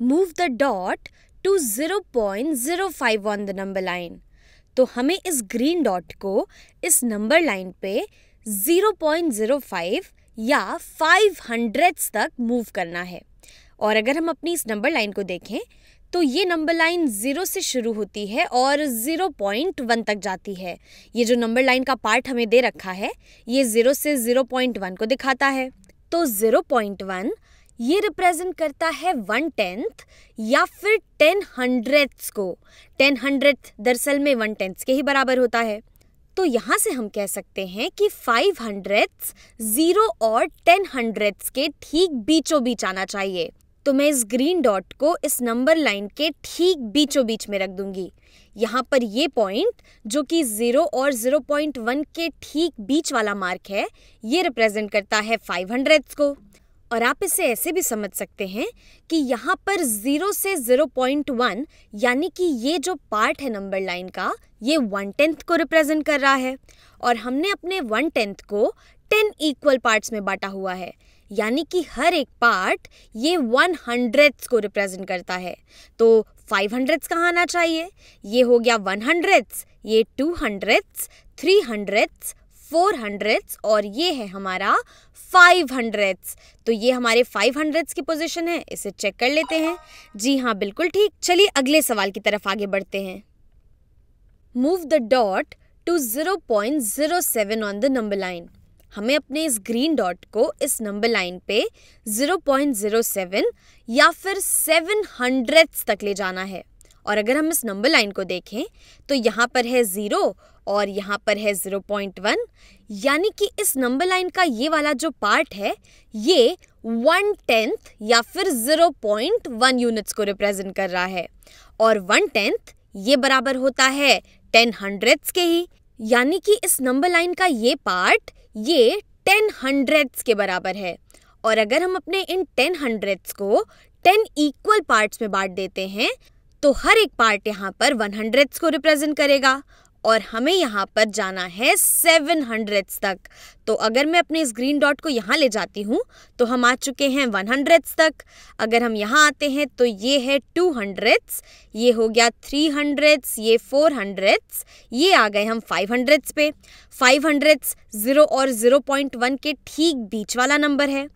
Move the dot to zero point zero five on the number line तो हमें इस green dot को इस नंबर लाइन पे जीरो ज़ीरो पॉइंट फाइव या फाइव हंड्रेड्स तक मूव करना है और अगर हम अपनी इस नंबर लाइन को देखें तो ये नंबर लाइन ज़ीरो से शुरू होती है और ज़ीरो पॉइंट वन तक जाती है ये जो नंबर लाइन का पार्ट हमें दे रखा है ये ज़ीरो से ज़ीरो पॉइंट वन को दिखाता है तो ज़ीरो पॉइंट वन ये रिप्रेजेंट करता है वन टेंथ या फिर टेन हंड्रेड्स को टेन हंड्रेड दरअसल में वन टेंथ के ही बराबर होता है तो यहाँ से हम कह सकते हैं कि फाइव हंड्रेड जीरो और टेन हंड्रेड्स के ठीक बीचों बीच आना चाहिए तो मैं इस ग्रीन डॉट को इस नंबर लाइन के ठीक बीचों बीच में रख दूंगी यहाँ पर ये पॉइंट जो कि जीरो और जीरो पॉइंट वन के ठीक बीच वाला मार्क है ये रिप्रेजेंट करता है फाइव हंड्रेड्स को और आप इसे ऐसे भी समझ सकते हैं कि यहाँ पर जीरो से जीरो पॉइंट वन यानी कि ये जो पार्ट है नंबर लाइन का ये वन टेंथ को रिप्रेजेंट कर रहा है और हमने अपने वन टेंथ को टेन इक्वल पार्ट्स में बांटा हुआ है यानी कि हर एक पार्ट ये वन हंड्रेड्स को रिप्रेजेंट करता है तो फाइव हंड्रेड्स कहाँ आना चाहिए ये हो गया वन हंड्रेड्स ये two hundredths three hundredths four hundredths और ये है हमारा फाइव हंड्रेड्स तो ये हमारे फाइव हंड्रेड्स की पोजीशन है इसे चेक कर लेते हैं जी हाँ बिल्कुल ठीक चलिए अगले सवाल की तरफ आगे बढ़ते हैं move the dot to zero point zero seven on the number line हमें अपने इस ग्रीन डॉट को इस नंबर लाइन पे जीरो जीरो पॉइंट सेवन या फिर सेवन हंड्रेड्स तक ले जाना है और अगर हम इस नंबर लाइन को देखें तो यहाँ पर है ज़ीरो और यहाँ पर है ज़ीरो पॉइंट वन यानी कि इस नंबर लाइन का ये वाला जो पार्ट है ये वन टेंथ या फिर ज़ीरो पॉइंट वन यूनिट्स को रिप्रेजेंट कर रहा है और वन टेंथ ये बराबर होता है टेन हंड्रेड्स के ही यानी कि इस नंबर लाइन का ये पार्ट ये टेन हंड्रेड्स के बराबर है और अगर हम अपने इन टेन हंड्रेड्स को टेन इक्वल पार्ट्स में बांट देते हैं तो हर एक पार्ट यहाँ पर वन हंड्रेड्स को रिप्रेजेंट करेगा और हमें यहाँ पर जाना है सेवन हंड्रेड्स तक तो अगर मैं अपने इस ग्रीन डॉट को यहाँ ले जाती हूँ तो हम आ चुके हैं वन हंड्रेड्स तक अगर हम यहाँ आते हैं तो ये है टू हंड्रेड्स ये हो गया थ्री हंड्रेड्स ये फोर हंड्रेड्स ये आ गए हम फाइव हंड्रेड्स पे फाइव हंड्रेड्स ज़ीरो और ज़ीरो पॉइंट वन के ठीक बीच वाला नंबर है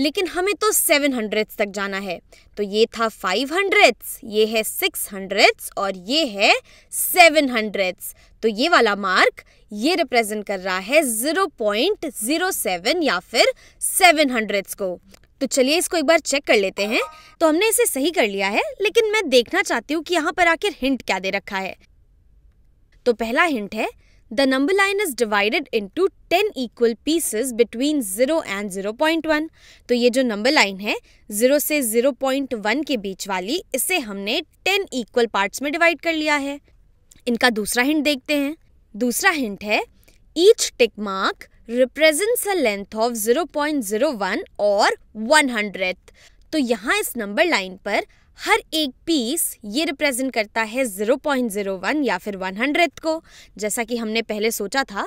लेकिन हमें तो सेवन हंड्रेड्स तक जाना है तो ये था फाइव हंड्रेड्स ये है सिक्स हंड्रेड्स और ये है सेवन हंड्रेड्स तो ये वाला मार्क ये रिप्रेजेंट कर रहा है ज़ीरो पॉइंट ज़ीरो सेवन या फिर सेवन हंड्रेड्स को तो चलिए इसको एक बार चेक कर लेते हैं तो हमने इसे सही कर लिया है लेकिन मैं देखना चाहती हूँ कि यहाँ पर आखिर हिंट क्या दे रखा है तो पहला हिंट है The number line is divided into 10 equal pieces between 0 and 0.1. तो ये जो number line है 0 से 0.1 के बीच वाली इसे हमने 10 equal parts में divide कर लिया है इनका दूसरा hint देखते हैं दूसरा hint है each tick mark represents a length of 0.01 or 100th. तो यहाँ इस नंबर लाइन पर हर एक पीस ये रिप्रेजेंट करता है 0.01 या फिर 100 को जैसा कि हमने पहले सोचा था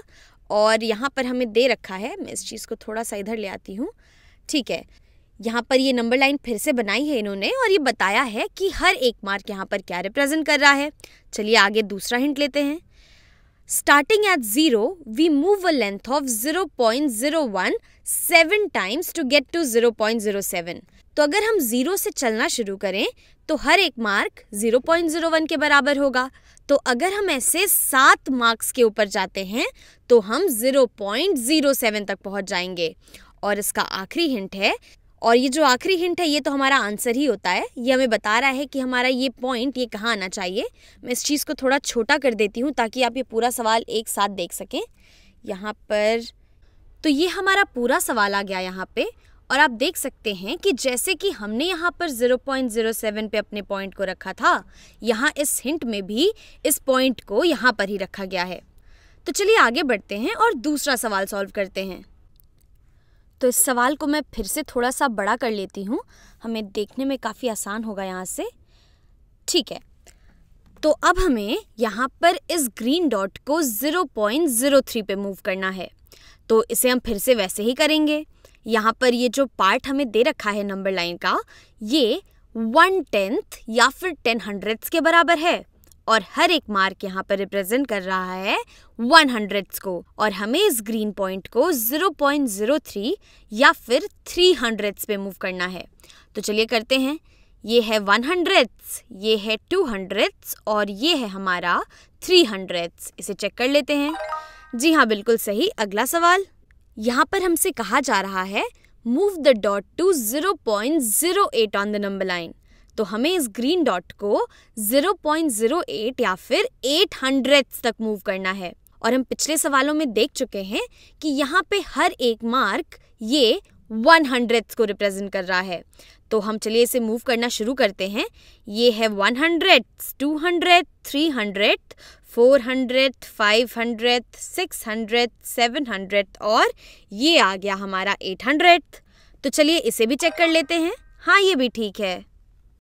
और यहाँ पर हमें दे रखा है मैं इस चीज़ को थोड़ा सा इधर ले आती हूँ ठीक है यहाँ पर ये नंबर लाइन फिर से बनाई है इन्होंने और ये बताया है कि हर एक मार्क यहाँ पर क्या रिप्रेजेंट कर रहा है चलिए आगे दूसरा हिंट लेते हैं starting at zero we move a length of zero point zero one seven times to get to zero point zero seven तो अगर हम जीरो से चलना शुरू करें तो हर एक mark zero point zero one के बराबर होगा तो अगर हम ऐसे सात मार्क्स के ऊपर जाते हैं तो हम जीरो पॉइंट जीरो सेवन तक पहुंच जाएंगे और इसका आखिरी हिंट है और ये जो आखिरी हिंट है ये तो हमारा आंसर ही होता है ये हमें बता रहा है कि हमारा ये पॉइंट ये कहाँ आना चाहिए मैं इस चीज़ को थोड़ा छोटा कर देती हूँ ताकि आप ये पूरा सवाल एक साथ देख सकें यहाँ पर तो ये हमारा पूरा सवाल आ गया यहाँ पे और आप देख सकते हैं कि जैसे कि हमने यहाँ पर 0.07 पे अपने पॉइंट को रखा था यहाँ इस हिंट में भी इस पॉइंट को यहाँ पर ही रखा गया है तो चलिए आगे बढ़ते हैं और दूसरा सवाल सॉल्व करते हैं तो इस सवाल को मैं फिर से थोड़ा सा बड़ा कर लेती हूँ हमें देखने में काफ़ी आसान होगा यहाँ से ठीक है तो अब हमें यहाँ पर इस ग्रीन डॉट को 0.03 पे मूव करना है तो इसे हम फिर से वैसे ही करेंगे यहाँ पर ये जो पार्ट हमें दे रखा है नंबर लाइन का ये वन टेंथ या फिर टेन हंड्रेड्स के बराबर है और हर एक मार्क यहाँ पर रिप्रेजेंट कर रहा है वन हंड्रेड्स को और हमें इस ग्रीन पॉइंट को 0.03 या फिर थ्री हंड्रेड्स पे मूव करना है तो चलिए करते हैं ये है वन हंड्रेड्स ये है टू हंड्रेड्स और ये है हमारा थ्री हंड्रेड्स इसे चेक कर लेते हैं जी हाँ बिल्कुल सही अगला सवाल यहाँ पर हमसे कहा जा रहा है move the dot to zero point zero eight on the number line तो हमें इस ग्रीन डॉट को जीरो पॉइंट जीरो एट या फिर एट हंड्रेड तक मूव करना है और हम पिछले सवालों में देख चुके हैं कि यहाँ पे हर एक मार्क ये वन हंड्रेड को रिप्रेजेंट कर रहा है तो हम चलिए इसे मूव करना शुरू करते हैं ये है one hundredth two hundredth three hundredth four hundredth five hundredth six hundredth seven hundredth और ये आ गया हमारा एट हंड्रेड तो चलिए इसे भी चेक कर लेते हैं हाँ ये भी ठीक है